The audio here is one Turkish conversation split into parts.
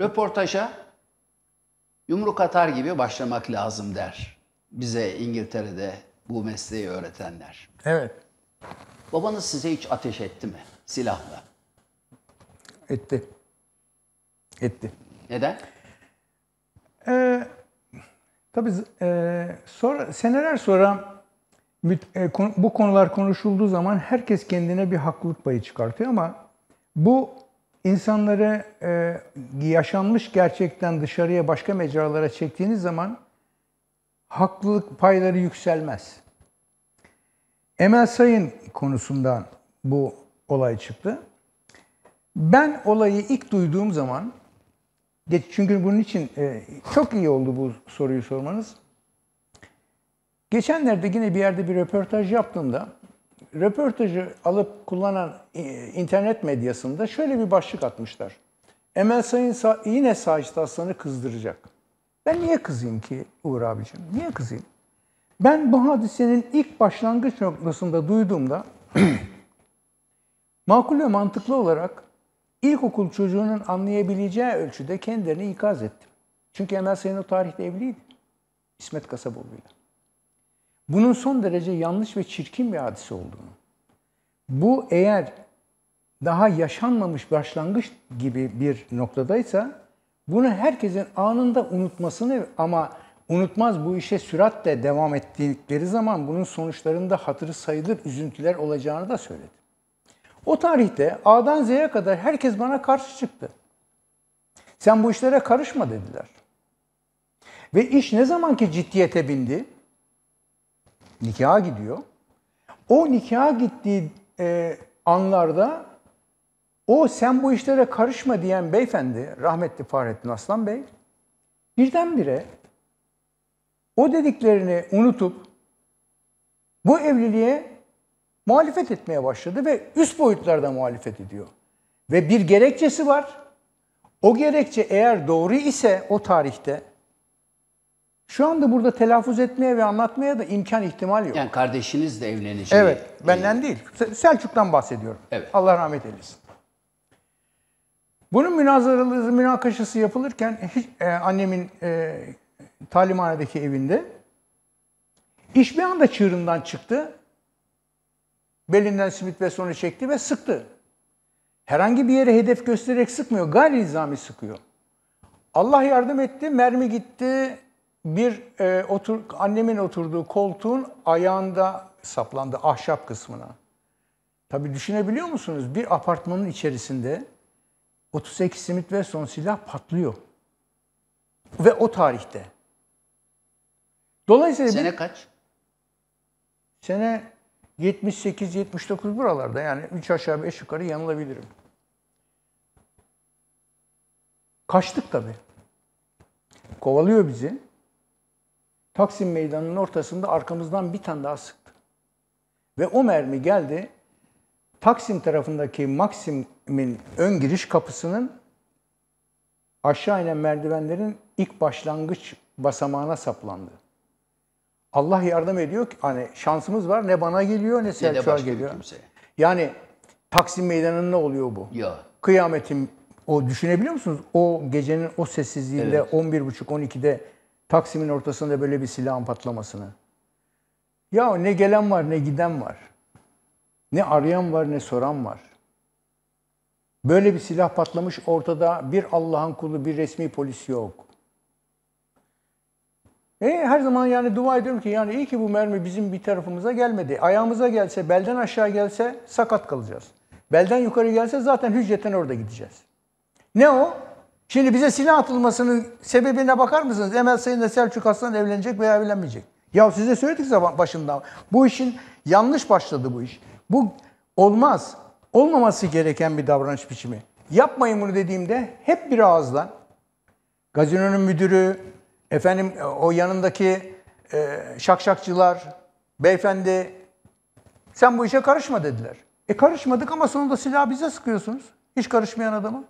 Röportaja yumruk atar gibi başlamak lazım der. Bize İngiltere'de bu mesleği öğretenler. Evet. Babanız size hiç ateş etti mi silahla? Etti. Etti. Neden? Ee, tabii e, sonra, seneler sonra e, bu konular konuşulduğu zaman herkes kendine bir haklılık payı çıkartıyor ama bu insanları e, yaşanmış gerçekten dışarıya başka mecralara çektiğiniz zaman haklılık payları yükselmez. Emel Sayın konusundan bu olay çıktı. Ben olayı ilk duyduğum zaman, çünkü bunun için e, çok iyi oldu bu soruyu sormanız. Geçenlerde yine bir yerde bir röportaj yaptığımda röportajı alıp kullanan e, internet medyasında şöyle bir başlık atmışlar. Emel Sayın yine Sacit Aslan'ı kızdıracak. Ben niye kızayım ki Uğur abicim? Niye kızayım? Ben bu hadisenin ilk başlangıç noktasında duyduğumda makul ve mantıklı olarak ilkokul çocuğunun anlayabileceği ölçüde kendilerini ikaz ettim. Çünkü Emel Sayın o tarihte evliydi. İsmet Kasaboğlu'yla bunun son derece yanlış ve çirkin bir hadise olduğunu, bu eğer daha yaşanmamış başlangıç gibi bir noktadaysa bunu herkesin anında unutmasını ama unutmaz bu işe süratle devam ettikleri zaman bunun sonuçlarında hatırı sayılır üzüntüler olacağını da söyledi. O tarihte A'dan Z'ye kadar herkes bana karşı çıktı. Sen bu işlere karışma dediler. Ve iş ne zaman ki ciddiyete bindi, nikaha gidiyor. O nikaha gittiği e, anlarda o sen bu işlere karışma diyen beyefendi, rahmetli Fahrettin Aslan Bey, birdenbire o dediklerini unutup bu evliliğe muhalefet etmeye başladı ve üst boyutlarda muhalefet ediyor. Ve bir gerekçesi var. O gerekçe eğer doğru ise o tarihte şu anda burada telaffuz etmeye ve anlatmaya da imkan ihtimal yok. Yani kardeşiniz de evlenecek. Evet, benden değil. Selçuk'tan bahsediyorum. Evet. Allah rahmet eylesin. Bunun münazaralısı, münakaşası yapılırken hiç, e, annemin e, talimhanedeki evinde iş bir anda çığırından çıktı. Belinden simit ve sonra çekti ve sıktı. Herhangi bir yere hedef göstererek sıkmıyor. Gayri nizami sıkıyor. Allah yardım etti. Mermi gitti bir e, otur, annemin oturduğu koltuğun ayağında saplandı ahşap kısmına. Tabii düşünebiliyor musunuz? Bir apartmanın içerisinde 38 simit ve son silah patlıyor. Ve o tarihte. Dolayısıyla sene kaç? Sene 78 79 buralarda yani 3 aşağı 5 yukarı yanılabilirim. Kaçtık tabii. Kovalıyor bizi. Taksim Meydanı'nın ortasında arkamızdan bir tane daha sıktı. Ve o mermi geldi Taksim tarafındaki Maksim'in ön giriş kapısının aşağı inen merdivenlerin ilk başlangıç basamağına saplandı. Allah yardım ediyor ki hani şansımız var ne bana geliyor ne Selçuk'a geliyor. Yani Taksim Meydanı'nın ne oluyor bu. Ya. Kıyametin o düşünebiliyor musunuz? O gecenin o sessizliğinde evet. 11.30-12'de Taksim'in ortasında böyle bir silahın patlamasını. Ya ne gelen var ne giden var. Ne arayan var ne soran var. Böyle bir silah patlamış ortada bir Allah'ın kulu bir resmi polis yok. E, her zaman yani dua ediyorum ki yani iyi ki bu mermi bizim bir tarafımıza gelmedi. Ayağımıza gelse, belden aşağı gelse sakat kalacağız. Belden yukarı gelse zaten hücreten orada gideceğiz. Ne o? Şimdi bize silah atılmasının sebebine bakar mısınız? Emel Sayın ile Selçuk Aslan evlenecek veya evlenmeyecek. Ya size söyledik zaman başından Bu işin yanlış başladı bu iş. Bu olmaz. Olmaması gereken bir davranış biçimi. Yapmayın bunu dediğimde hep bir ağızdan gazinonun müdürü, efendim o yanındaki e, şakşakçılar, beyefendi sen bu işe karışma dediler. E karışmadık ama sonunda silah bize sıkıyorsunuz. Hiç karışmayan adamı.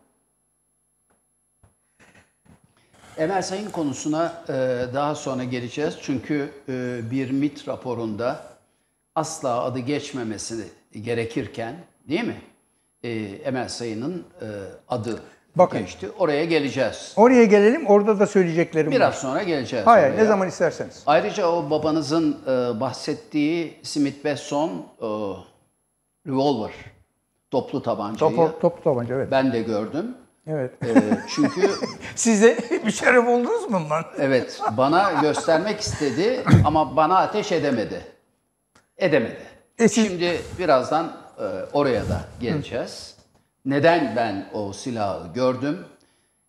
Emel Sayın konusuna e, daha sonra geleceğiz. Çünkü e, bir MIT raporunda asla adı geçmemesi gerekirken değil mi? E, Emel Sayın'ın e, adı Bakın. geçti. Oraya geleceğiz. Oraya gelelim. Orada da söyleyeceklerim Biraz var. sonra geleceğiz. Hayır oraya. ne zaman isterseniz. Ayrıca o babanızın e, bahsettiği Smith Wesson e, revolver. Toplu tabancayı. Topu, toplu tabanca evet. Ben de gördüm. Evet. Ee, çünkü size bir şeref oldunuz mu bundan? evet, bana göstermek istedi ama bana ateş edemedi. Edemedi. E siz... Şimdi birazdan e, oraya da geleceğiz. Neden ben o silahı gördüm?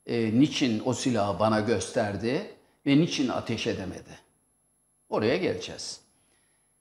E, niçin o silahı bana gösterdi ve niçin ateş edemedi? Oraya geleceğiz.